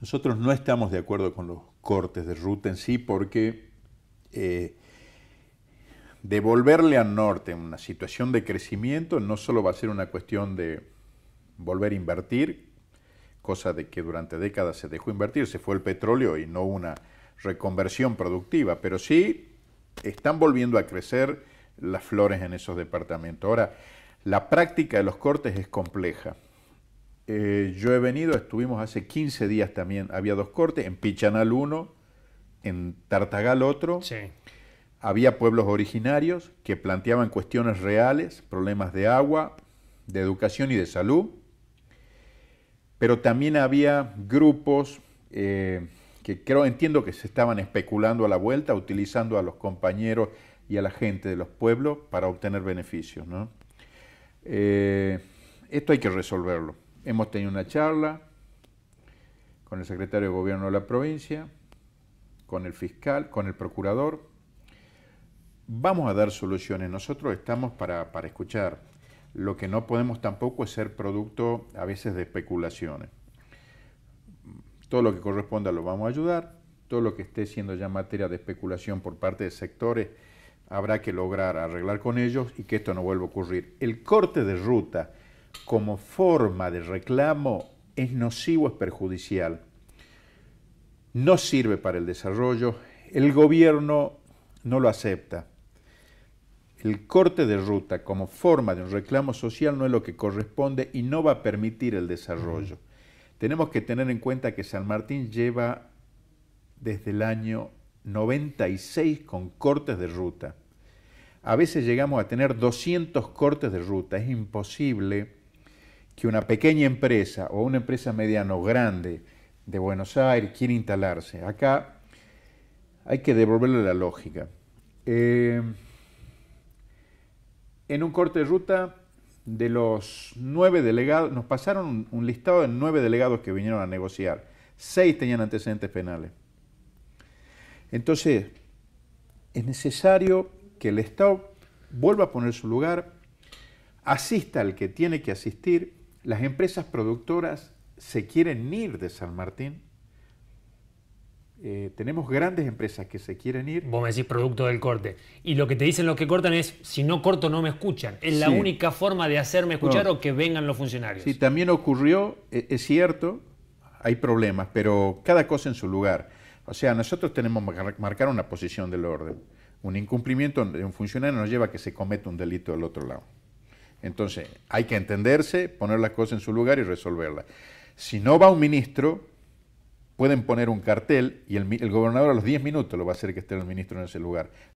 Nosotros no estamos de acuerdo con los cortes de ruta en sí porque eh, devolverle al norte una situación de crecimiento no solo va a ser una cuestión de volver a invertir, cosa de que durante décadas se dejó invertir, se fue el petróleo y no una reconversión productiva, pero sí están volviendo a crecer las flores en esos departamentos. Ahora, la práctica de los cortes es compleja. Eh, yo he venido, estuvimos hace 15 días también, había dos cortes, en Pichanal uno, en Tartagal otro. Había pueblos originarios que planteaban cuestiones reales, problemas de agua, de educación y de salud, pero también había grupos eh, que creo, entiendo que se estaban especulando a la vuelta, utilizando a los compañeros y a la gente de los pueblos para obtener beneficios. Eh, esto hay que resolverlo hemos tenido una charla con el secretario de gobierno de la provincia, con el fiscal, con el procurador. Vamos a dar soluciones. Nosotros estamos para, escuchar. Lo que no podemos tampoco es ser producto a veces de especulaciones. Todo lo que corresponda lo vamos a ayudar. Todo lo que esté siendo ya materia de especulación por parte de sectores habrá que lograr arreglar con ellos y que esto no vuelva a ocurrir. El corte de ruta como forma de reclamo es nocivo, es perjudicial. No sirve para el desarrollo. El gobierno no lo acepta. El corte de ruta como forma de un reclamo social no es lo que corresponde y no va a permitir el desarrollo. Tenemos que tener en cuenta que San Martín lleva desde el año 96 con cortes de ruta. A veces llegamos a tener 200 cortes de ruta. Es imposible que una pequeña empresa o una empresa mediano grande de Buenos Aires quiere instalarse acá, hay que devolverle la lógica. Eh, en un corte de ruta de los nueve delegados, nos pasaron un listado de nueve delegados que vinieron a negociar. Seis tenían antecedentes penales. Entonces, es necesario que el Estado vuelva a poner su lugar, asista al que tiene que asistir, las empresas productoras se quieren ir de San Martín. Eh, tenemos grandes empresas que se quieren ir. Vos me decís producto del corte. Y lo que te dicen los que cortan es, si no corto no me escuchan. Es la única forma de hacerme escuchar o que vengan los funcionarios. Sí, también ocurrió, e-, es cierto, hay problemas, pero cada cosa en su lugar. O sea, nosotros tenemos que marcar una posición del orden. Un incumplimiento de un funcionario nos lleva a que se cometa un delito del otro lado. Entonces, hay que entenderse, poner las cosas en su lugar y resolverlas. Si no va un ministro, pueden poner un cartel y el, gobernador a los 10 minutos lo va a hacer que esté el ministro en ese lugar.